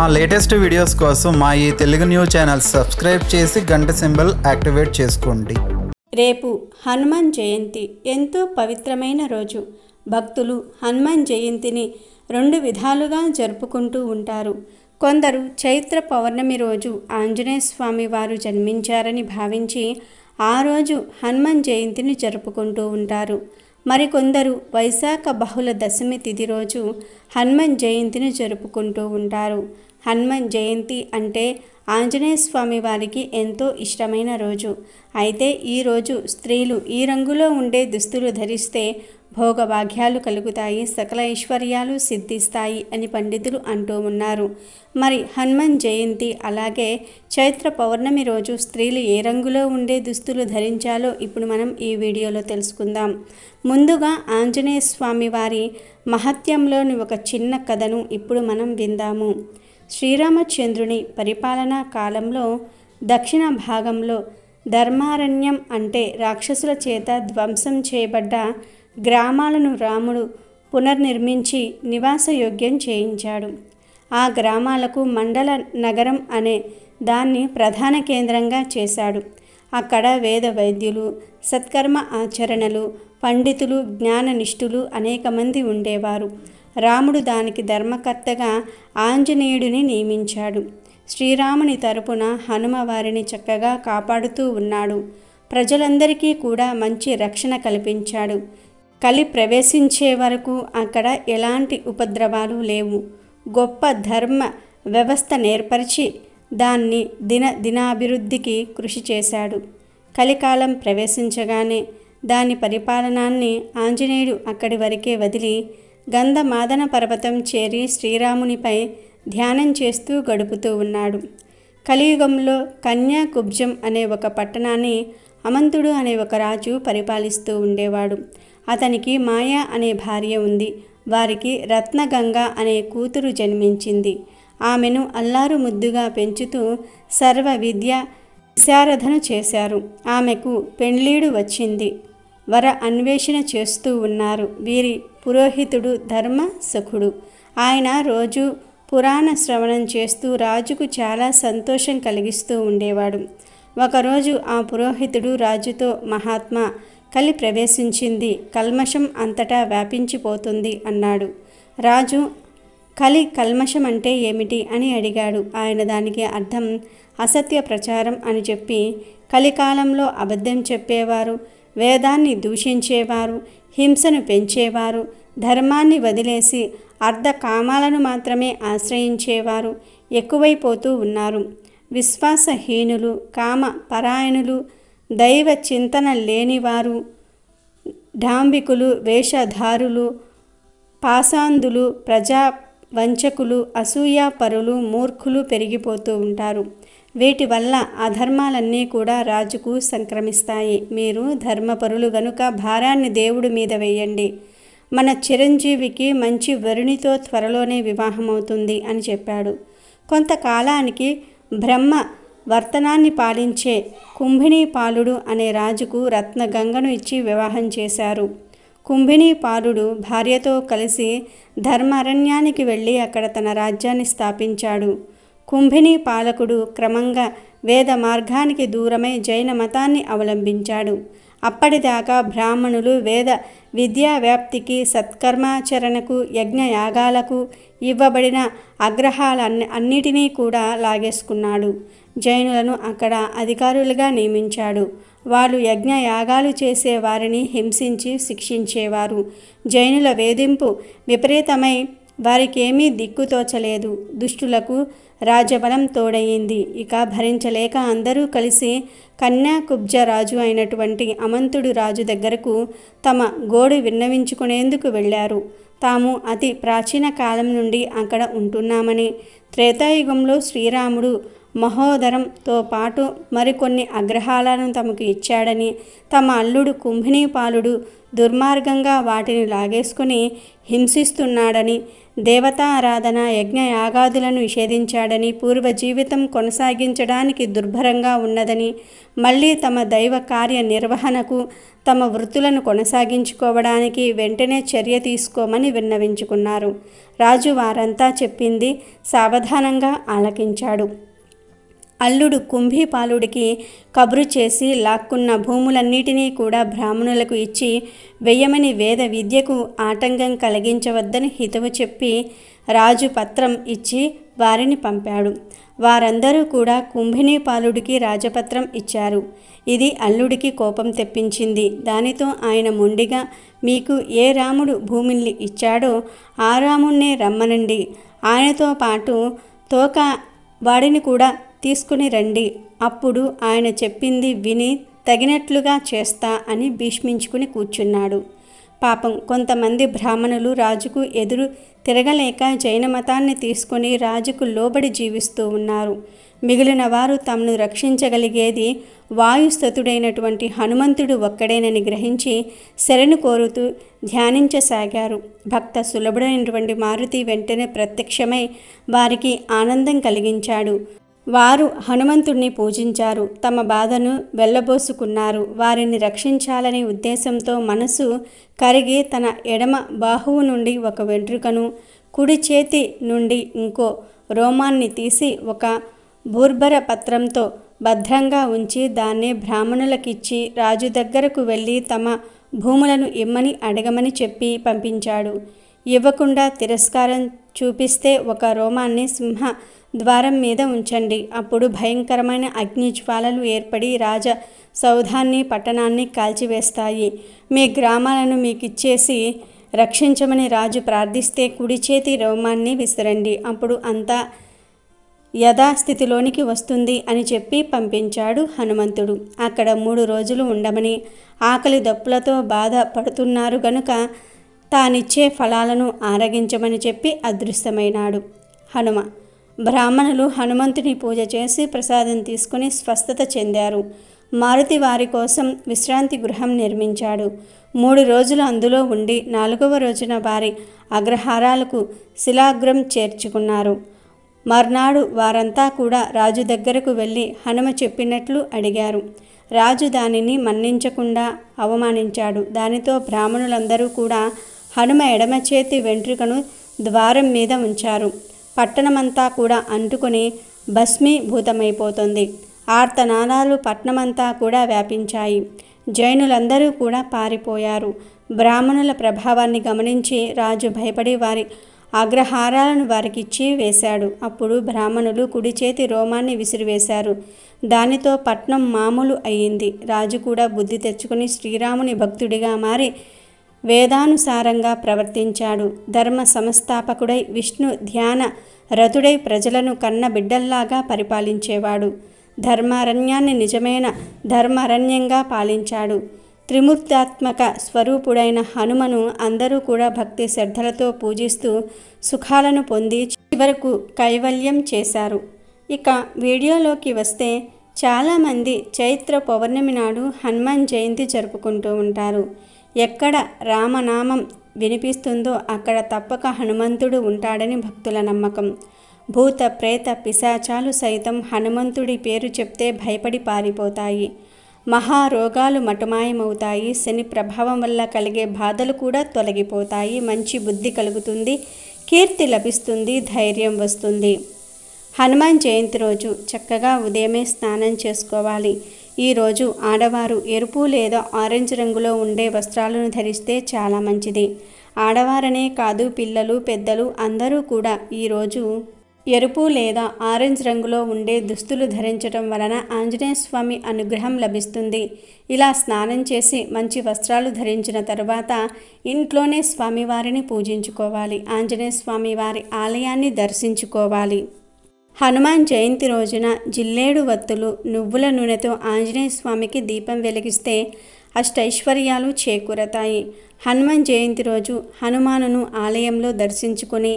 మా latest videos కోసం మా ఈ తెలుగు న్యూస్ ఛానల్ సబ్స్క్రైబ్ చేసి గంట సింబల్ యాక్టివేట్ చేసుకోండి రేపు హనుమాన్ జయంతి ఎంతో పవిత్రమైన రోజు భక్తులు హనుమాన్ జయంతిని రెండు విధాలుగా జరుపుకుంటూ ఉంటారు కొందరు చైత్ర పౌర్ణమి రోజు ఆంజనేయ స్వామి వారు జన్మించారని భావించి ఆ రోజు హనుమాన్ జయంతిని జరుపుకుంటూ ఉంటారు మరికొందరు వైశాఖ బహుళ దశమి తిథి రోజు హనుమాన్ జయంతిని జరుపుకుంటూ ఉంటారు హనుమాన్ జయంతి అంటే ఆంజనేయ స్వామి వారికి ఎంతో ఇష్టమైన రోజు అయితే ఈరోజు స్త్రీలు ఈ రంగులో ఉండే దుస్తులు ధరిస్తే భోగభాగ్యాలు కలుగుతాయి సకల ఐశ్వర్యాలు సిద్ధిస్తాయి అని పండితులు అంటూ ఉన్నారు మరి హనుమన్ జయంతి అలాగే చైత్ర పౌర్ణమి రోజు స్త్రీలు ఏ రంగులో ఉండే దుస్తులు ధరించాలో ఇప్పుడు మనం ఈ వీడియోలో తెలుసుకుందాం ముందుగా ఆంజనేయ స్వామి వారి మహత్యంలోని ఒక చిన్న కథను ఇప్పుడు మనం విందాము శ్రీరామచంద్రుని పరిపాలనా కాలంలో దక్షిణ భాగంలో ధర్మారణ్యం అంటే రాక్షసుల చేత ధ్వంసం చేయబడ్డ గ్రామాలను రాముడు పునర్నిర్మించి నివాసయోగ్యం చేయించాడు ఆ గ్రామాలకు మండల నగరం అనే దాన్ని ప్రధాన కేంద్రంగా చేశాడు అక్కడ వేద వైద్యులు సత్కర్మ ఆచరణలు పండితులు జ్ఞాననిష్ఠులు అనేక మంది ఉండేవారు రాముడు దానికి ధర్మకర్తగా ఆంజనేయుడిని నియమించాడు శ్రీరాముని తరపున హనుమ వారిని చక్కగా కాపాడుతూ ఉన్నాడు ప్రజలందరికీ కూడా మంచి రక్షణ కల్పించాడు కలి ప్రవేశించే వరకు అక్కడ ఎలాంటి ఉపద్రవాలు లేవు గొప్ప ధర్మ వ్యవస్థ నేర్పరిచి దాన్ని దిన దినాభివృద్ధికి కృషి చేశాడు కలికాలం ప్రవేశించగానే దాని పరిపాలనాన్ని ఆంజనేయుడు అక్కడి వరకే వదిలి గంధమాదన పర్వతం చేరి శ్రీరామునిపై ధ్యానం చేస్తూ గడుపుతూ ఉన్నాడు కలియుగంలో కన్యా కుబ్జం అనే ఒక పట్టణాన్ని అమంతుడు అనే ఒక రాజు పరిపాలిస్తూ ఉండేవాడు అతనికి మాయా అనే భార్య ఉంది వారికి రత్నగంగ అనే కూతురు జన్మించింది ఆమెను అల్లారు ముద్దుగా పెంచుతూ సర్వ విద్య విశారధన చేశారు ఆమెకు పెండ్లీడు వచ్చింది వర అన్వేషణ చేస్తూ ఉన్నారు వీరి పురోహితుడు ధర్మ సుఖుడు ఆయన రోజు పురాణ శ్రవణం చేస్తూ రాజుకు చాలా సంతోషం కలిగిస్తూ ఉండేవాడు ఒకరోజు ఆ పురోహితుడు రాజుతో మహాత్మా కలి ప్రవేశించింది కల్మషం అంతటా వ్యాపించిపోతుంది అన్నాడు రాజు కలి కల్మషం అంటే ఏమిటి అని అడిగాడు ఆయన దానికి అర్థం అసత్య ప్రచారం అని చెప్పి కలికాలంలో అబద్ధం చెప్పేవారు వేదాన్ని దూషించేవారు హింసను పెంచేవారు ధర్మాన్ని వదిలేసి అర్ధ కామాలను మాత్రమే ఆశ్రయించేవారు ఎక్కువైపోతూ ఉన్నారు విశ్వాసహీనులు కామ పరాయణులు దైవ చింతన లేనివారు డాంబికులు వేషధారులు పాసాంధులు ప్రజా వంచకులు అసూయాపరులు మూర్ఖులు పెరిగిపోతూ ఉంటారు వీటి వల్ల అధర్మాలన్నీ కూడా రాజుకు సంక్రమిస్తాయి మీరు ధర్మపరులు గనుక భారాన్ని దేవుడి మీద వేయండి మన చిరంజీవికి మంచి వరుణితో త్వరలోనే వివాహమవుతుంది అని చెప్పాడు కొంతకాలానికి బ్రహ్మ వర్తనాన్ని పాలించే కుంభిణీపాలుడు అనే రాజుకు రత్నగంగను ఇచ్చి వివాహం చేశారు కుంభిణీపాలుడు భార్యతో కలిసి ధర్మారణ్యానికి వెళ్ళి అక్కడ తన రాజ్యాన్ని స్థాపించాడు కుంభిని పాలకుడు క్రమంగా వేద మార్గానికి దూరమై జైన మతాన్ని అవలంబించాడు అప్పటిదాకా బ్రాహ్మణులు వేద విద్యా వ్యాప్తికి సత్కర్మాచరణకు యజ్ఞయాగాలకు ఇవ్వబడిన అగ్రహాల అన్నిటినీ కూడా లాగేసుకున్నాడు జైనులను అక్కడ అధికారులుగా నియమించాడు వాళ్ళు యజ్ఞయాగాలు చేసే వారిని హింసించి శిక్షించేవారు జైనుల వేధింపు విపరీతమై వారికేమీ దిక్కుతోచలేదు దుష్టులకు రాజబలం తోడయింది ఇక భరించలేక అందరూ కలిసి కన్యాకుబ్జ రాజు అయినటువంటి అమంతుడు రాజు దగ్గరకు తమ గోడు విన్నవించుకునేందుకు వెళ్ళారు తాము అతి ప్రాచీన కాలం నుండి అక్కడ ఉంటున్నామని త్రేతాయుగంలో శ్రీరాముడు మహోదరంతో పాటు మరికొన్ని అగ్రహాలను తమకు ఇచ్చాడని తమ అల్లుడు కుంభిణీ పాలుడు దుర్మార్గంగా వాటిని లాగేసుకుని హింసిస్తున్నాడని దేవతారాధన యాగాదులను నిషేధించాడని పూర్వ జీవితం కొనసాగించడానికి దుర్భరంగా ఉన్నదని మళ్ళీ తమ దైవ కార్య నిర్వహణకు తమ వృత్తులను కొనసాగించుకోవడానికి వెంటనే చర్య తీసుకోమని విన్నవించుకున్నారు రాజు వారంతా చెప్పింది సావధానంగా ఆలకించాడు అల్లుడు కుంభీపాలుడికి కబురు చేసి లాక్కున్న భూములన్నిటినీ కూడా బ్రాహ్మణులకు ఇచ్చి వెయ్యమని వేద విద్యకు ఆటంకం కలిగించవద్దని హితవు చెప్పి రాజు పత్రం ఇచ్చి వారిని పంపాడు వారందరూ కూడా కుంభినీపాలుడికి రాజపత్రం ఇచ్చారు ఇది అల్లుడికి కోపం తెప్పించింది దానితో ఆయన మొండిగా మీకు ఏ రాముడు భూమిని ఇచ్చాడో ఆ రాముణ్ణే రమ్మనండి ఆయనతో పాటు తోక వాడిని కూడా తీసుకుని రండి అప్పుడు ఆయన చెప్పింది విని తగినట్లుగా చేస్తా అని భీష్మించుకుని కూర్చున్నాడు పాపం కొంతమంది బ్రాహ్మణులు రాజుకు ఎదురు తిరగలేక జైన మతాన్ని తీసుకుని రాజుకు లోబడి జీవిస్తూ ఉన్నారు మిగిలిన వారు తమను రక్షించగలిగేది వాయుస్థతుడైనటువంటి హనుమంతుడు ఒక్కడేనని గ్రహించి శరణు కోరుతూ ధ్యానించసాగారు భక్త సులభుడైనటువంటి మారుతి వెంటనే ప్రత్యక్షమై వారికి ఆనందం కలిగించాడు వారు హనుమంతుణ్ణి పూజించారు తమ బాధను వెళ్ళబోసుకున్నారు వారిని రక్షించాలనే ఉద్దేశంతో మనసు కరిగి తన ఎడమ బాహువు నుండి ఒక వెంట్రుకను కుడి చేతి నుండి ఇంకో రోమాన్ని తీసి ఒక భూర్భర పత్రంతో భద్రంగా ఉంచి దాన్ని బ్రాహ్మణులకిచ్చి రాజు దగ్గరకు వెళ్ళి తమ భూములను ఇమ్మని అడగమని చెప్పి పంపించాడు ఇవ్వకుండా తిరస్కారం చూపిస్తే ఒక రోమాన్ని సింహ ద్వారం మీద ఉంచండి అప్పుడు భయంకరమైన అగ్ని జ్వాలలు ఏర్పడి రాజ సౌధాన్ని పట్టణాన్ని కాల్చివేస్తాయి మీ గ్రామాలను మీకు ఇచ్చేసి రక్షించమని రాజు ప్రార్థిస్తే కుడి చేతి రోమాన్ని విసరండి అప్పుడు అంతా యథాస్థితిలోనికి వస్తుంది అని చెప్పి పంపించాడు హనుమంతుడు అక్కడ మూడు రోజులు ఉండమని ఆకలి దప్పులతో బాధ పడుతున్నారు గనుక తానిచ్చే ఫలాలను ఆరగించమని చెప్పి అదృశ్యమైనాడు హనుమ బ్రాహ్మణులు హనుమంతుని పూజ చేసి ప్రసాదం తీసుకుని స్వస్థత చెందారు మారుతి వారి కోసం విశ్రాంతి గృహం నిర్మించాడు మూడు రోజులు అందులో ఉండి నాలుగవ రోజున వారి అగ్రహారాలకు శిలాగ్రం చేర్చుకున్నారు మర్నాడు వారంతా కూడా రాజు దగ్గరకు వెళ్ళి హనుమ చెప్పినట్లు అడిగారు రాజు దానిని మన్నించకుండా అవమానించాడు దానితో బ్రాహ్మణులందరూ కూడా హనుమ ఎడమ చేతి వెంట్రుకను ద్వారం మీద ఉంచారు పట్టణమంతా కూడా అంటుకొని భస్మీభూతమైపోతుంది ఆర్తనాదాలు పట్టణమంతా కూడా వ్యాపించాయి జైనులందరూ కూడా పారిపోయారు బ్రాహ్మణుల ప్రభావాన్ని గమనించి రాజు భయపడి వారి అగ్రహారాలను వారికిచ్చి వేశాడు అప్పుడు బ్రాహ్మణులు కుడి చేతి రోమాన్ని విసిరివేశారు దానితో పట్నం మామూలు అయ్యింది రాజు కూడా బుద్ధి తెచ్చుకుని శ్రీరాముని భక్తుడిగా మారి వేదానుసారంగా ప్రవర్తించాడు ధర్మ సంస్థాపకుడై విష్ణు ధ్యాన రతుడై ప్రజలను కన్న బిడ్డల్లాగా పరిపాలించేవాడు ధర్మారణ్యాన్ని నిజమైన ధర్మారణ్యంగా పాలించాడు త్రిమూర్తాత్మక స్వరూపుడైన హనుమను అందరూ కూడా భక్తి శ్రద్ధలతో పూజిస్తూ సుఖాలను పొంది చివరకు కైవల్యం చేశారు ఇక వీడియోలోకి వస్తే చాలామంది చైత్ర పౌర్ణమి నాడు హనుమాన్ జయంతి జరుపుకుంటూ ఉంటారు ఎక్కడ రామనామం వినిపిస్తుందో అక్కడ తప్పక హనుమంతుడు ఉంటాడని భక్తుల నమ్మకం భూత ప్రేత పిశాచాలు సైతం హనుమంతుడి పేరు చెప్తే భయపడి పారిపోతాయి మహారోగాలు మటుమాయమవుతాయి శని ప్రభావం వల్ల కలిగే బాధలు కూడా తొలగిపోతాయి మంచి బుద్ధి కలుగుతుంది కీర్తి లభిస్తుంది ధైర్యం వస్తుంది హనుమాన్ జయంతి రోజు చక్కగా ఉదయమే స్నానం చేసుకోవాలి ఈరోజు ఆడవారు ఎరుపు లేదా ఆరెంజ్ రంగులో ఉండే వస్త్రాలను ధరిస్తే చాలా మంచిది ఆడవారనే కాదు పిల్లలు పెద్దలు అందరూ కూడా ఈరోజు ఎరుపు లేదా ఆరెంజ్ రంగులో ఉండే దుస్తులు ధరించడం వలన ఆంజనేయ స్వామి అనుగ్రహం లభిస్తుంది ఇలా స్నానం చేసి మంచి వస్త్రాలు ధరించిన తర్వాత ఇంట్లోనే స్వామివారిని పూజించుకోవాలి ఆంజనేయ స్వామి వారి ఆలయాన్ని దర్శించుకోవాలి హనుమాన్ జయంతి రోజున జిల్లేడు వత్తులు నువ్వుల నూనెతో ఆంజనేయ స్వామికి దీపం వెలిగిస్తే అష్టైశ్వర్యాలు చేకూరతాయి హనుమాన్ జయంతి రోజు హనుమానును ఆలయంలో దర్శించుకుని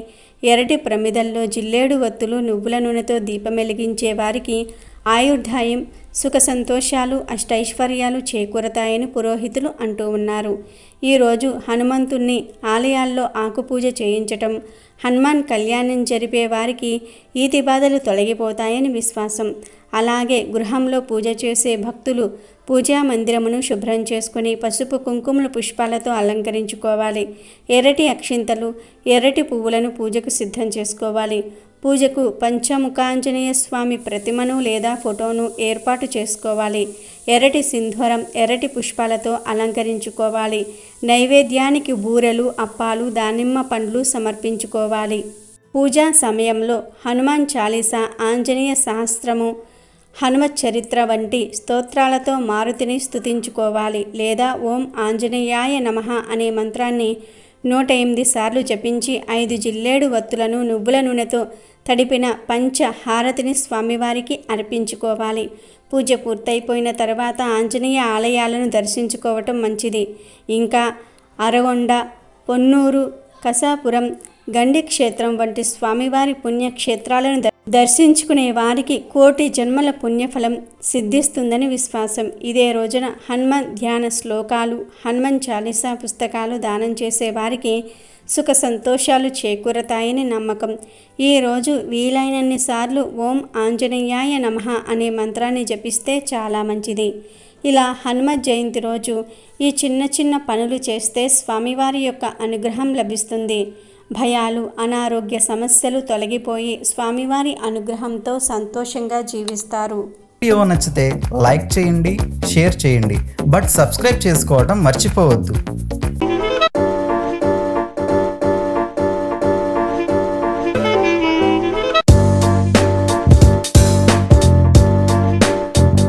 ఎరటి ప్రమిదల్లో జిల్లేడు వత్తులు నువ్వుల నూనెతో దీపం వెలిగించే వారికి ఆయుర్ధాయం సుఖ సంతోషాలు అష్టైశ్వర్యాలు చేకూరతాయని పురోహితులు అంటూ ఉన్నారు ఈరోజు హనుమంతుణ్ణి ఆలయాల్లో ఆకుపూజ చేయించటం హనుమాన్ కళ్యాణం జరిపే వారికి ఈతి బాధలు తొలగిపోతాయని విశ్వాసం అలాగే గృహంలో పూజ చేసే భక్తులు పూజా మందిరమును శుభ్రం చేసుకుని పసుపు కుంకుమల పుష్పాలతో అలంకరించుకోవాలి ఎర్రటి అక్షింతలు ఎర్రటి పువ్వులను పూజకు సిద్ధం చేసుకోవాలి పూజకు పంచముఖాంజనేయ స్వామి ప్రతిమను లేదా ఫోటోను ఏర్పాటు చేసుకోవాలి ఎర్రటి సింధూరం ఎర్రటి పుష్పాలతో అలంకరించుకోవాలి నైవేద్యానికి బూరెలు అప్పాలు దానిమ్మ పండ్లు సమర్పించుకోవాలి పూజా సమయంలో హనుమాన్ చాలీస ఆంజనేయ సహస్రము హనుమ చరిత్ర వంటి స్తోత్రాలతో మారుతిని స్థుతించుకోవాలి లేదా ఓం ఆంజనేయాయ నమ అనే మంత్రాన్ని నూట ఎనిమిది సార్లు జపించి ఐదు జిల్లేడు వత్తులను నువ్వుల నూనెతో తడిపిన పంచ హారతిని స్వామివారికి అర్పించుకోవాలి పూజ పూర్తయిపోయిన తర్వాత ఆంజనేయ ఆలయాలను దర్శించుకోవటం మంచిది ఇంకా అరగొండ పొన్నూరు కసాపురం గండి క్షేత్రం వంటి స్వామివారి పుణ్యక్షేత్రాలను దర్శించుకునే వారికి కోటి జన్మల పుణ్యఫలం సిద్ధిస్తుందని విశ్వాసం ఇదే రోజున హనుమన్ ధ్యాన శ్లోకాలు హనుమన్ చాలీసా పుస్తకాలు దానం చేసే వారికి సుఖ సంతోషాలు చేకూరతాయని నమ్మకం ఈరోజు వీలైనన్ని సార్లు ఓం ఆంజనేయాయ నమ అనే మంత్రాన్ని జపిస్తే చాలా మంచిది ఇలా హనుమ జయంతి రోజు ఈ చిన్న చిన్న పనులు చేస్తే స్వామివారి యొక్క అనుగ్రహం లభిస్తుంది భయాలు అనారోగ్య సమస్యలు తొలగిపోయి స్వామివారి అనుగ్రహంతో సంతోషంగా జీవిస్తారు వీడియో నచ్చితే లైక్ చేయండి షేర్ చేయండి బట్ సబ్స్క్రైబ్ చేసుకోవడం మర్చిపోవద్దు